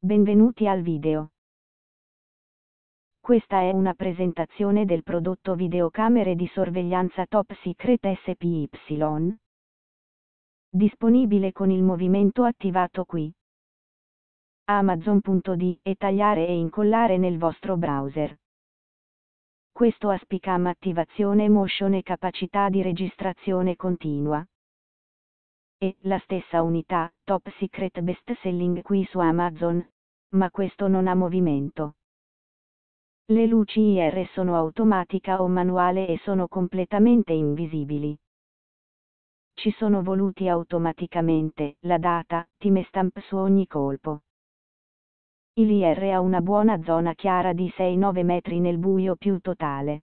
Benvenuti al video. Questa è una presentazione del prodotto videocamere di sorveglianza Top Secret SPY. Disponibile con il movimento attivato qui. Amazon.d e tagliare e incollare nel vostro browser. Questo ha spicam attivazione motion e capacità di registrazione continua e la stessa unità, top secret best selling qui su Amazon. Ma questo non ha movimento. Le luci IR sono automatica o manuale e sono completamente invisibili. Ci sono voluti automaticamente la data, time stamp su ogni colpo. Il IR ha una buona zona chiara di 6-9 metri nel buio più totale.